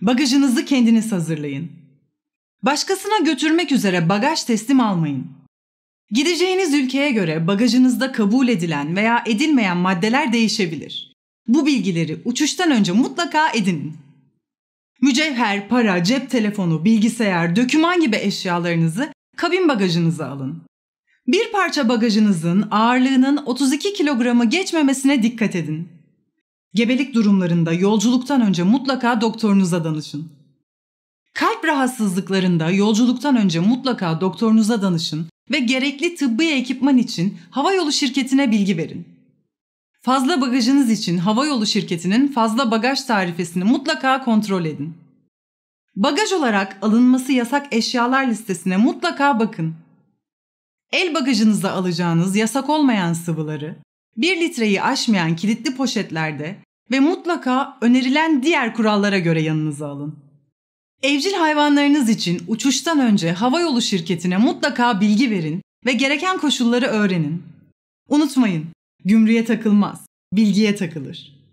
Bagajınızı kendiniz hazırlayın. Başkasına götürmek üzere bagaj teslim almayın. Gideceğiniz ülkeye göre bagajınızda kabul edilen veya edilmeyen maddeler değişebilir. Bu bilgileri uçuştan önce mutlaka edinin. Mücevher, para, cep telefonu, bilgisayar, döküman gibi eşyalarınızı kabin bagajınıza alın. Bir parça bagajınızın ağırlığının 32 kilogramı geçmemesine dikkat edin. Gebelik durumlarında yolculuktan önce mutlaka doktorunuza danışın. Kalp rahatsızlıklarında yolculuktan önce mutlaka doktorunuza danışın ve gerekli tıbbi ekipman için havayolu şirketine bilgi verin. Fazla bagajınız için havayolu şirketinin fazla bagaj tarifesini mutlaka kontrol edin. Bagaj olarak alınması yasak eşyalar listesine mutlaka bakın. El bagajınıza alacağınız yasak olmayan sıvıları, 1 litreyi aşmayan kilitli poşetlerde ve mutlaka önerilen diğer kurallara göre yanınıza alın. Evcil hayvanlarınız için uçuştan önce havayolu şirketine mutlaka bilgi verin ve gereken koşulları öğrenin. Unutmayın, gümrüğe takılmaz, bilgiye takılır.